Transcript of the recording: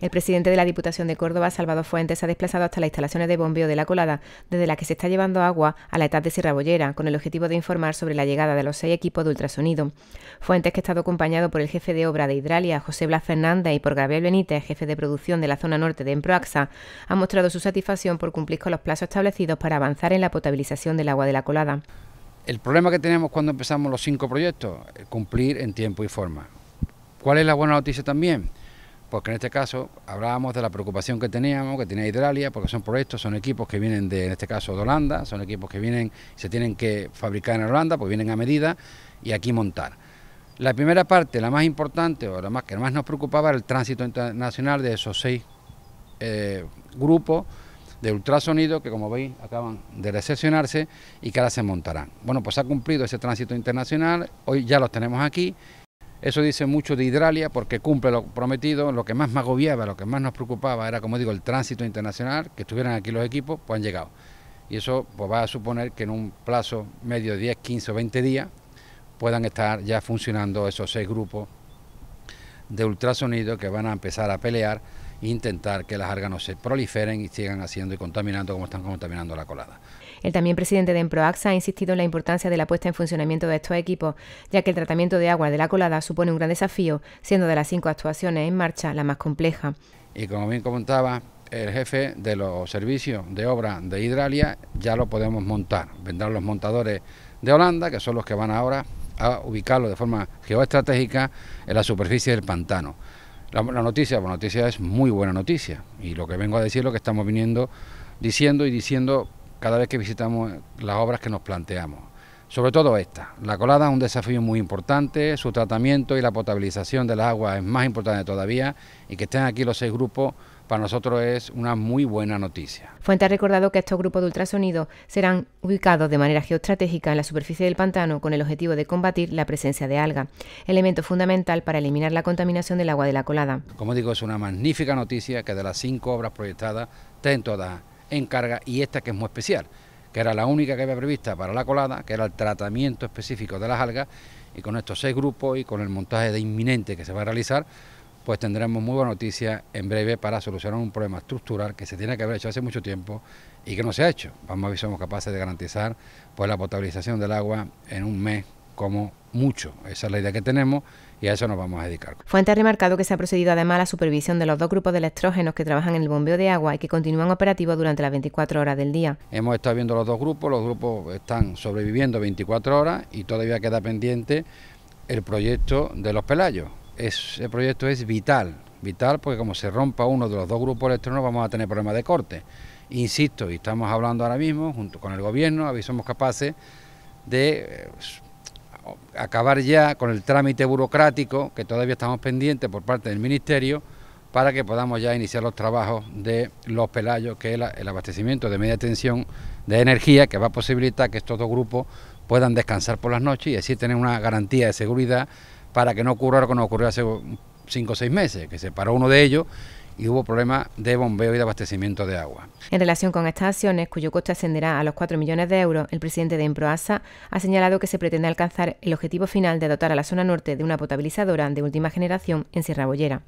El presidente de la Diputación de Córdoba, Salvador Fuentes, ha desplazado hasta las instalaciones de bombeo de la colada, desde la que se está llevando agua a la etapa de Sierra Bollera, con el objetivo de informar sobre la llegada de los seis equipos de ultrasonido. Fuentes, que ha estado acompañado por el jefe de obra de Hidralia, José Blas Fernández, y por Gabriel Benítez, jefe de producción de la zona norte de Emproaxa, ha mostrado su satisfacción por cumplir con los plazos establecidos para avanzar en la potabilización del agua de la colada. El problema que tenemos cuando empezamos los cinco proyectos, es cumplir en tiempo y forma. ¿Cuál es la buena noticia también? porque en este caso hablábamos de la preocupación que teníamos, que tenía Hidralia, porque son proyectos, son equipos que vienen de, en este caso, de Holanda, son equipos que vienen, se tienen que fabricar en Holanda, pues vienen a medida y aquí montar. La primera parte, la más importante o la más que más nos preocupaba, era el tránsito internacional de esos seis eh, grupos de ultrasonido que como veis acaban de recepcionarse y que ahora se montarán. Bueno, pues ha cumplido ese tránsito internacional, hoy ya los tenemos aquí eso dice mucho de Hidralia porque cumple lo prometido, lo que más me lo que más nos preocupaba era, como digo, el tránsito internacional, que estuvieran aquí los equipos, pues han llegado. Y eso pues, va a suponer que en un plazo medio de 10, 15 o 20 días puedan estar ya funcionando esos seis grupos de ultrasonido que van a empezar a pelear intentar que las algas se proliferen y sigan haciendo y contaminando como están contaminando la colada. El también presidente de Emproaxa... ha insistido en la importancia de la puesta en funcionamiento de estos equipos, ya que el tratamiento de agua de la colada supone un gran desafío, siendo de las cinco actuaciones en marcha la más compleja. Y como bien comentaba, el jefe de los servicios de obra de Hidralia ya lo podemos montar. Vendrán los montadores de Holanda, que son los que van ahora a ubicarlo de forma geoestratégica en la superficie del pantano. La, noticia, noticia es muy buena noticia y lo que vengo a decir es lo que estamos viniendo diciendo y diciendo cada vez que visitamos las obras que nos planteamos. Sobre todo esta, la colada es un desafío muy importante, su tratamiento y la potabilización de las aguas es más importante todavía y que estén aquí los seis grupos para nosotros es una muy buena noticia. Fuente ha recordado que estos grupos de ultrasonido serán ubicados de manera geoestratégica en la superficie del pantano con el objetivo de combatir la presencia de alga, elemento fundamental para eliminar la contaminación del agua de la colada. Como digo, es una magnífica noticia que de las cinco obras proyectadas, estén todas en carga y esta que es muy especial, que era la única que había prevista para la colada, que era el tratamiento específico de las algas, y con estos seis grupos y con el montaje de inminente que se va a realizar, pues tendremos muy buena noticia en breve para solucionar un problema estructural que se tiene que haber hecho hace mucho tiempo y que no se ha hecho. Vamos a ver si somos capaces de garantizar pues, la potabilización del agua en un mes como mucho. Esa es la idea que tenemos y a eso nos vamos a dedicar. Fuente ha remarcado que se ha procedido además a la supervisión de los dos grupos de electrógenos que trabajan en el bombeo de agua y que continúan operativos durante las 24 horas del día. Hemos estado viendo los dos grupos, los grupos están sobreviviendo 24 horas y todavía queda pendiente el proyecto de los pelayos ese proyecto es vital, vital porque como se rompa uno de los dos grupos electrónicos vamos a tener problemas de corte. Insisto, y estamos hablando ahora mismo junto con el gobierno, a ver si somos capaces de eh, acabar ya con el trámite burocrático que todavía estamos pendientes por parte del Ministerio para que podamos ya iniciar los trabajos de los pelayos, que es el abastecimiento de media tensión de energía, que va a posibilitar que estos dos grupos puedan descansar por las noches y así tener una garantía de seguridad para que no ocurra lo que nos ocurrió hace cinco o seis meses, que se paró uno de ellos y hubo problemas de bombeo y de abastecimiento de agua. En relación con estas acciones, cuyo coste ascenderá a los 4 millones de euros, el presidente de Emproasa ha señalado que se pretende alcanzar el objetivo final de dotar a la zona norte de una potabilizadora de última generación en Sierra Bollera.